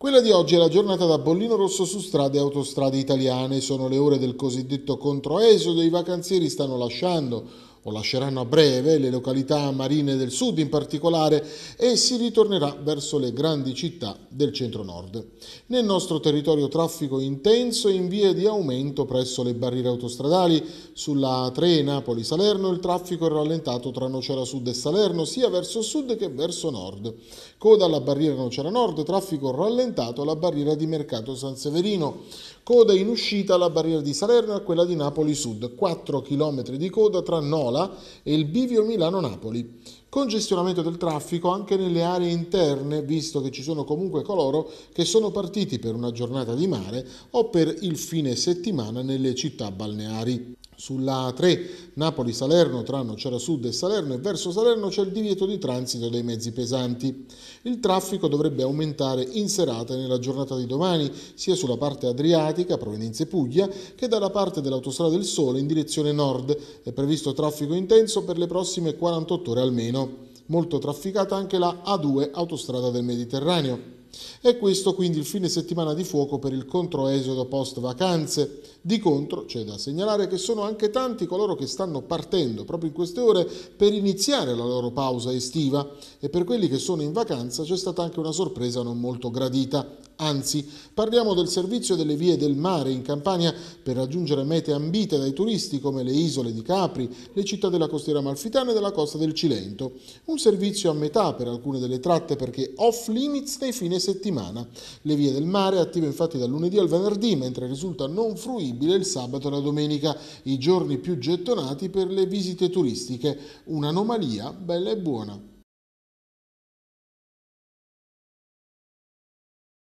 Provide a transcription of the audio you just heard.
Quella di oggi è la giornata da bollino rosso su strade e autostrade italiane. Sono le ore del cosiddetto controesodo, i vacanzieri stanno lasciando o lasceranno a breve le località marine del sud in particolare e si ritornerà verso le grandi città del centro-nord. Nel nostro territorio traffico intenso in via di aumento presso le barriere autostradali. Sulla 3 Napoli-Salerno il traffico è rallentato tra Nocera Sud e Salerno sia verso sud che verso nord. Coda alla barriera Nocera Nord, traffico rallentato alla barriera di Mercato San Severino. Coda in uscita alla barriera di Salerno e quella di Napoli Sud, 4 km di coda tra Nola e il bivio Milano-Napoli. Congestionamento del traffico anche nelle aree interne, visto che ci sono comunque coloro che sono partiti per una giornata di mare o per il fine settimana nelle città balneari. Sulla A3 Napoli-Salerno tra Nocera Sud e Salerno e verso Salerno c'è il divieto di transito dei mezzi pesanti. Il traffico dovrebbe aumentare in serata e nella giornata di domani, sia sulla parte adriatica, provenienze Puglia, che dalla parte dell'autostrada del Sole in direzione nord. È previsto traffico intenso per le prossime 48 ore almeno. Molto trafficata anche la A2 Autostrada del Mediterraneo. È questo quindi il fine settimana di fuoco per il controesodo post vacanze. Di contro c'è da segnalare che sono anche tanti coloro che stanno partendo proprio in queste ore per iniziare la loro pausa estiva e per quelli che sono in vacanza c'è stata anche una sorpresa non molto gradita Anzi, parliamo del servizio delle vie del mare in Campania per raggiungere mete ambite dai turisti come le isole di Capri, le città della costiera malfitana e della costa del Cilento. Un servizio a metà per alcune delle tratte perché off limits nei fine settimana. Le vie del mare attive infatti dal lunedì al venerdì, mentre risulta non fruibile il sabato e la domenica, i giorni più gettonati per le visite turistiche. Un'anomalia bella e buona.